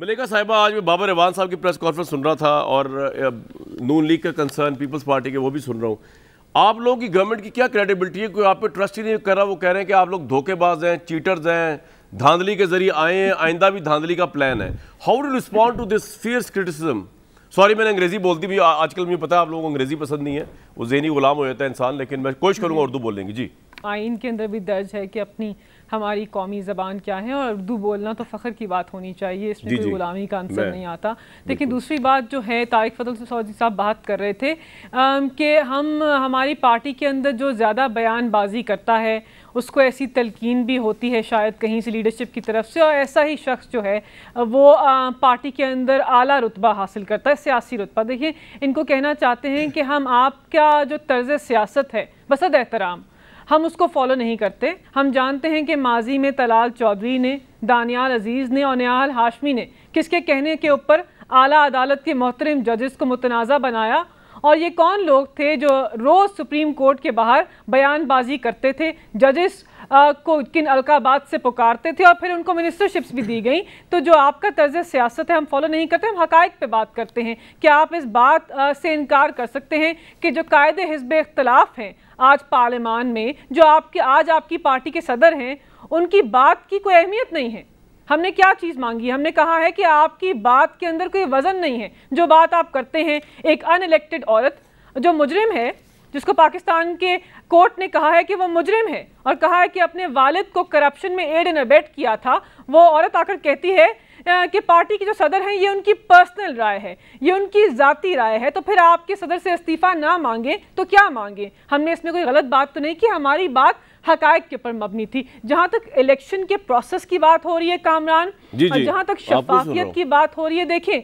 मलिका साहिबा आज मैं बाबर रवान साहब की प्रेस कॉन्फ्रेंस सुन रहा था और नून लीग का कंसर्न पीपल्स पार्टी के वो भी सुन रहा हूँ आप लोगों की गवर्नमेंट की क्या क्रेडिबिलिटी है कोई आप पे ट्रस्ट ही नहीं कर रहा वो कह रहे हैं कि आप लोग धोखेबाज हैं चीटर्स हैं धांधली के जरिए आए हैं आइंदा भी धांधली का प्लान है how do respond to this fierce criticism sorry मैंने अंग्रेजी बोलती भी आजकल मुझे पता है आप लोगों को अंग्रेजी पसंद नहीं है वो जहनी गुलाम हो जाता है इंसान लेकिन मैं कोशिश करूंगा उर्दू बोलेंगे जी आइन के अंदर भी दर्ज है कि अपनी हमारी कौमी ज़बान क्या है और उर्दू बोलना तो फ़ख्र की बात होनी चाहिए इसमें कोई ग़ुलामी का आंसर नहीं आता लेकिन दूसरी बात जो है तारिक फतल सऊदी साहब बात कर रहे थे कि हम हमारी पार्टी के अंदर जो ज़्यादा बयानबाजी करता है उसको ऐसी तलकिन भी होती है शायद कहीं से लीडरशिप की तरफ से और ऐसा ही शख्स जो है वो पार्टी के अंदर आला रुतबा हासिल करता है सियासी रुतबा देखिए इनको कहना चाहते हैं कि हम आपका जो तर्ज सियासत है बसद एहतराम हम उसको फॉलो नहीं करते हम जानते हैं कि माजी में तलाल चौधरी ने दानियाल अजीज़ ने और नयाल हाशमी ने किसके कहने के ऊपर आला अदालत के मोहतरम जजेस को मुतनाज़ा बनाया और ये कौन लोग थे जो रोज़ सुप्रीम कोर्ट के बाहर बयानबाजी करते थे जजेस को किन अलकाबाद से पुकारते थे और फिर उनको मिनिस्टरशिप्स भी दी गई तो जो आपका तर्ज सियासत है हम फॉलो नहीं करते हम हकायक पे बात करते हैं क्या आप इस बात से इनकार कर सकते हैं कि जो कायद हिजब इख्तलाफ हैं आज पार्लियामान में जो आपके आज आपकी पार्टी के सदर हैं उनकी बात की कोई अहमियत नहीं है हमने क्या चीज़ मांगी हमने कहा है कि आपकी बात के अंदर कोई वजन नहीं है जो बात आप करते हैं एक अनइलेक्टेड औरत जो मुजरिम है जिसको पाकिस्तान के कोर्ट ने कहा है कि वो मुजरिम है और कहा है कि अपने वालिद को करप्शन में एड एंड अबेट किया था वो औरत आकर कहती है कि पार्टी की जो सदर हैं ये उनकी पर्सनल राय है ये उनकी ज़ाती राय है तो फिर आपके सदर से इस्तीफ़ा ना मांगे तो क्या मांगे हमने इसमें कोई गलत बात तो नहीं की हमारी बात हकायक के ऊपर मबनी थी जहाँ तक इलेक्शन के प्रोसेस की बात हो रही है कामरान और जहाँ तक शफाफियत की बात हो रही है देखें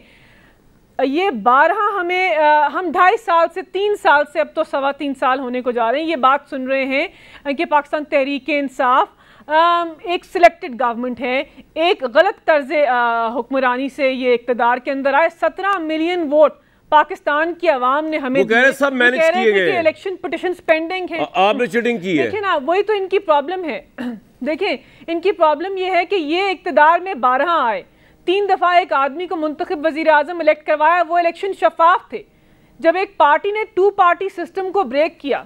ये बारह हमें आ, हम ढाई साल से तीन साल से अब तो सवा तीन साल होने को जा रहे हैं ये बात सुन रहे हैं कि पाकिस्तान तहरीक इंसाफ एक सिलेक्टेड गवर्नमेंट है एक गलत तर्ज हुक्मरानी से ये इकतदार के अंदर आए सत्रह मिलियन वोट पाकिस्तान की आवाम ने हमें कह रहे सब मैनेज किए गए इलेक्शन पिटिशन पेंडिंग है आपने चीटिंग की है देखिए ना वही तो इनकी प्रॉब्लम है देखें इनकी प्रॉब्लम यह है कि ये इकतदार में बारह आए तीन दफ़ा एक आदमी को मुंतब वजीर अजम इलेक्ट करवाया वो इलेक्शन शफाफ थे जब एक पार्टी ने टू पार्टी सिस्टम को ब्रेक किया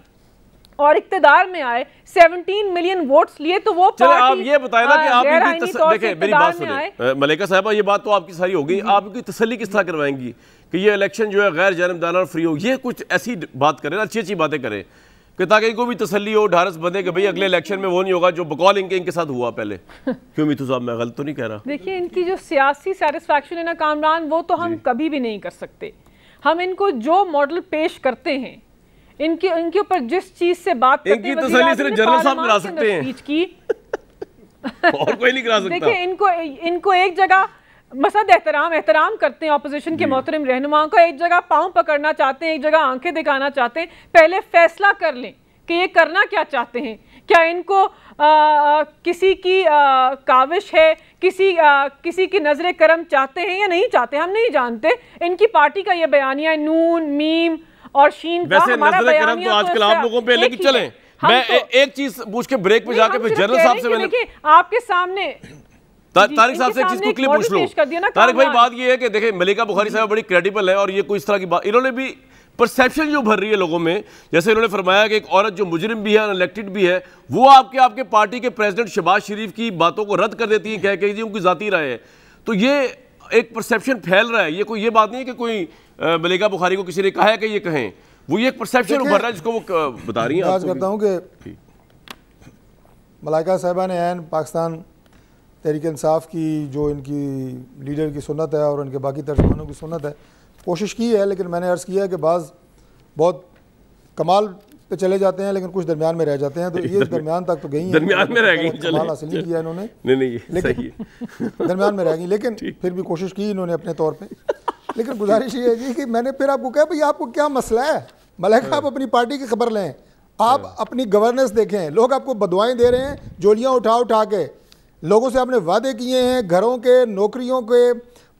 और इकतदार में आए 17 मिलियन वोट्स लिए तो वो आप ये बताए ना कि आप तस... देखें मेरी बात सुनिए मलिका साहब ये बात तो आपकी सारी होगी हम्म। आपकी तसली किस तरह करवाएंगी कि ये इलेक्शन जो है गैर जानबदाना और फ्री हो ये कुछ ऐसी बात करें अच्छी अच्छी बातें करें कि ताकि इनको भी तसली हो ढारस बने कि भाई अगले इलेक्शन में वो नहीं होगा जो बकौल इनके इनके साथ हुआ पहले क्यों मिथु साहब मैं गलत तो नहीं कह रहा देखिए इनकी जो सियासी सेटिस्फैक्शन है ना कामरान वो तो हम कभी भी नहीं कर सकते हम इनको जो मॉडल पेश करते हैं इनके इनके ऊपर जिस चीज से बात इनकी तसली सिर्फ जनरल साहब करा सकते हैं और कोई नहीं करा सकता देखिए इनको इनको एक जगह मसद एहतराम एहतराम करते हैं अपोजिशन के मोहतरम रहनुमाओं का एक जगह पाँव पकड़ना चाहते हैं एक जगह आंखें दिखाना चाहते हैं पहले फैसला कर लें कि ये करना क्या चाहते हैं क्या इनको आ, आ, किसी की आ, काविश है किसी आ, किसी की नज़र करम चाहते हैं या नहीं चाहते हम नहीं जानते इनकी पार्टी का ये बयानिया नून मीम और शीन वैसे का करम तो आजकल तो आप लोगों पे लेके चलें मैं तो, एक चीज़ पूछ के ब्रेक पे जाके फिर जनरल साहब से आपके सामने तारिक साहब से एक चीज को क्लियर पूछ लो तारिक भाई बात ये है कि देखिए मलिका बुखारी साहब बड़ी क्रेडिबल है और ये कोई इस तरह की बात इन्होंने भी परसेप्शन जो भर रही है लोगों में जैसे इन्होंने फरमाया कि एक औरत जो मुजरिम भी है अनलेक्टेड भी है वो आपके आपके पार्टी के प्रेसिडेंट शहबाज शरीफ की बातों को रद्द कर देती है कह के जी उनकी जाती राय है तो ये एक परसेप्शन फैल रहा है ये कोई ये बात नहीं है कि कोई मलिका बुखारी को किसी ने कहा है कि ये कहें वो ये एक परसेप्शन उभर रहा है जिसको वो बता रही है मलाइका साहबा ने पाकिस्तान तहरीक इंसाफ की जो इनकी लीडर की सुनत है और इनके बाकी तर्जमानों की सुनत है कोशिश की है लेकिन मैंने अर्ज़ किया है कि बाज़ बहुत कमाल पे चले जाते हैं लेकिन कुछ दरमियान में रह जाते हैं तो ये दरमियान तक तो गई दरमियान में रह गई कमाल हासिल नहीं किया इन्होंने नहीं नहीं लेकिन दरमियान में रह गई लेकिन फिर भी कोशिश की इन्होंने अपने तौर पर लेकिन गुजारिश ये है कि मैंने फिर आपको कहा भाई आपको क्या मसला है मलैका आप हाँ। अपनी पार्टी की खबर लें आप हाँ। अपनी गवर्नेंस देखें लोग आपको बदवाएं दे रहे हैं जोलियाँ उठा उठा के लोगों से आपने वादे किए हैं घरों के नौकरियों के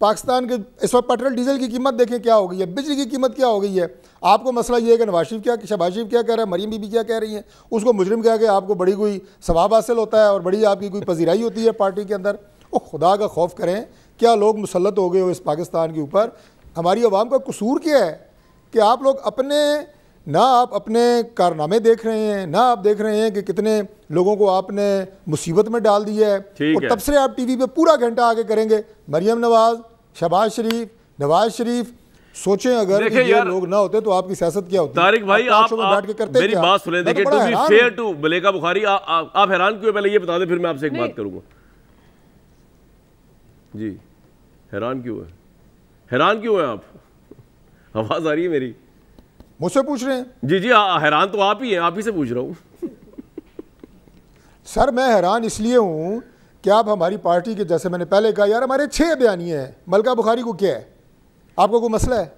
पाकिस्तान के इस वक्त पेट्रोल डीजल की कीमत देखें क्या हो गई है बिजली की कीमत क्या हो गई है आपको मसला ये है कि नवाशिफ क्या शबाशिफ क्या कह रहा है मरीम बीबी क्या कह रही हैं उसको मुजरिम कह के आपको बड़ी कोई सवाब हासिल होता है और बड़ी आपकी कोई पजीराई होती है पार्टी के अंदर ओ खुदा का खौफ करें क्या लोग मुसलत हो गए हो इस पाकिस्तान के ऊपर हमारी आवाम का कसूर क्या है कि आप लोग अपने ना आप अपने कारनामे देख रहे हैं ना आप देख रहे हैं कि कितने लोगों को आपने मुसीबत में डाल दिया है और तब से आप टीवी पे पूरा घंटा आगे करेंगे मरियम नवाज शहबाज शरीफ नवाज शरीफ सोचें अगर ये लोग ना होते तो आपकी सियासत क्या होती तारिक भाई आप, आप, आप के करते मेरी बात सुने तो देखिए टू बी फेयर टू बलेका बुखारी आप हैरान क्यों पहले ये बता दें फिर मैं आपसे एक बात करूंगा जी हैरान क्यों है हैरान क्यों है आप आवाज आ रही है मेरी मुझसे पूछ रहे हैं जी जी हाँ, हैरान तो आप ही हैं आप ही से पूछ रहा हूँ सर मैं हैरान इसलिए हूँ कि आप हमारी पार्टी के जैसे मैंने पहले कहा यार हमारे छः बयानी हैं मलका बुखारी को क्या है आपको कोई मसला है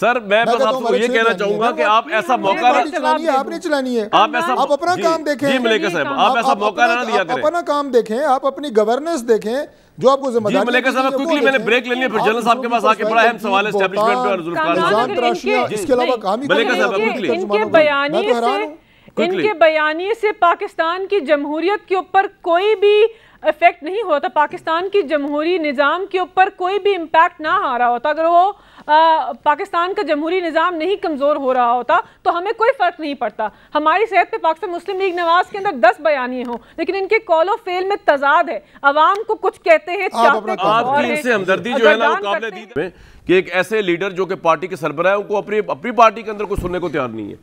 सर मैं बस आपको ये कहना चाहूंगा कि आप ऐसा मौका चलानी है आपने चलानी है आप ऐसा आप अपना काम देखें आप ऐसा मौका ना दिया करें अपना काम देखें आप अपनी गवर्नेंस देखें जो आपको जिम्मेदारी इनके बयानी से पाकिस्तान की जमहूरियत के ऊपर कोई भी इफेक्ट नहीं होता पाकिस्तान की जमहूरी निज़ाम के ऊपर कोई भी इम्पैक्ट ना आ रहा होता अगर वो आ, पाकिस्तान का जमहूरी निज़ाम नहीं कमज़ोर हो रहा होता तो हमें कोई फ़र्क नहीं पड़ता हमारी सेहत पे पाकिस्तान मुस्लिम लीग नवाज के अंदर दस बयानी हों लेकिन इनके कॉल ऑफ फेल में तजाद है आवाम को कुछ कहते हैं कि एक ऐसे लीडर जो कि पार्टी के सरबराह है उनको अपनी अपनी पार्टी के अंदर कुछ सुनने को तैयार नहीं है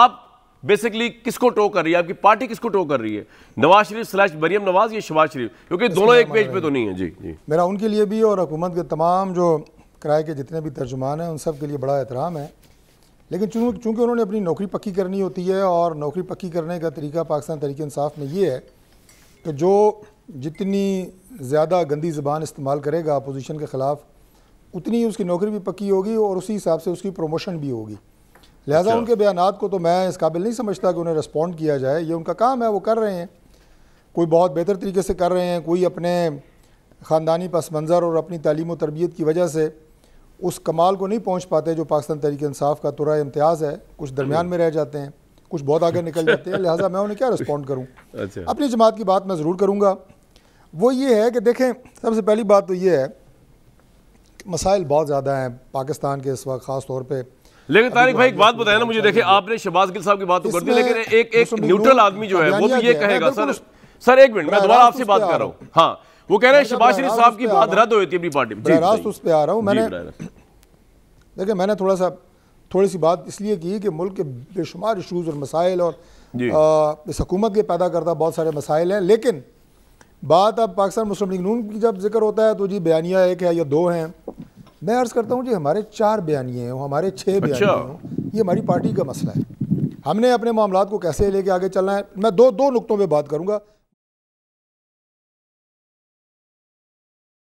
आप बेसिकली किसको टो कर रही है आपकी पार्टी किसको टो कर रही है नवाज शरीफ स्लैश मरियम नवाज या शबाज शरीफ क्योंकि दोनों एक पेज पे तो नहीं है जी जी मेरा उनके लिए भी और हुकूमत के तमाम जो किराए के जितने भी तर्जुमान हैं उन सब के लिए बड़ा एहतराम है लेकिन चूँकि उन्होंने अपनी नौकरी पक्की करनी होती है और नौकरी पक्की करने का तरीका पाकिस्तान तरीके इंसाफ में ये है कि तो जो जितनी ज़्यादा गंदी ज़बान इस्तेमाल करेगा अपोजिशन के ख़िलाफ़ उतनी उसकी नौकरी भी पक्की होगी और उसी हिसाब से उसकी प्रमोशन भी होगी लिहाजा अच्छा। उनके बयान को तो मैं इस काबिल नहीं समझता कि उन्हें रिस्पॉन्ड किया जाए ये उनका काम है वो कर रहे हैं कोई बहुत बेहतर तरीके से कर रहे हैं कोई अपने ख़ानदानी पस मंज़र और अपनी तलीम व तरबियत की वजह से उस कमाल को नहीं पहुँच पाते जो पाकिस्तान तरीके इंसाफ का तुरा इम्तियाज़ है कुछ दरमियान में रह जाते हैं कुछ बहुत आगे निकल जाते हैं लिहाजा मैं उन्हें क्या रिस्पॉन्ड करूँ अच्छा। अपनी जमात की बात मैं ज़रूर करूँगा वो ये है कि देखें सबसे पहली बात तो ये है मसाइल बहुत ज़्यादा हैं पाकिस्तान के इस वक्त ख़ास तौर पर लेकिन तारिक भाई एक बात बताया ना मुझे देखे आपने शहबाज गिल साहब की बात तो कर दी लेकिन एक एक न्यूट्रल आदमी जो है वो भी ये कहेगा सर सर एक मिनट मैं दोबारा आपसे बात कर रहा हूँ हाँ वो कह रहे हैं शहबाज शरीफ साहब की बात रद्द होती है अपनी पार्टी में उस पर आ रहा हूँ मैंने देखिए मैंने थोड़ा सा थोड़ी सी बात इसलिए की कि मुल्क के बेशुमार इशूज़ और मसाइल और आ, इस हकूमत के पैदा करता बहुत सारे मसाइल हैं लेकिन बात अब पाकिस्तान मुस्लिम लीग नून की जब जिक्र होता है तो जी बयानिया एक है या दो हैं मैं अर्ज़ करता हूँ जी हमारे चार बयानिए हों हमारे छः बयानिए अच्छा। हों ये हमारी पार्टी का मसला है हमने अपने मामला को कैसे लेके आगे चलना है मैं दो दो नुकतों पर बात करूँगा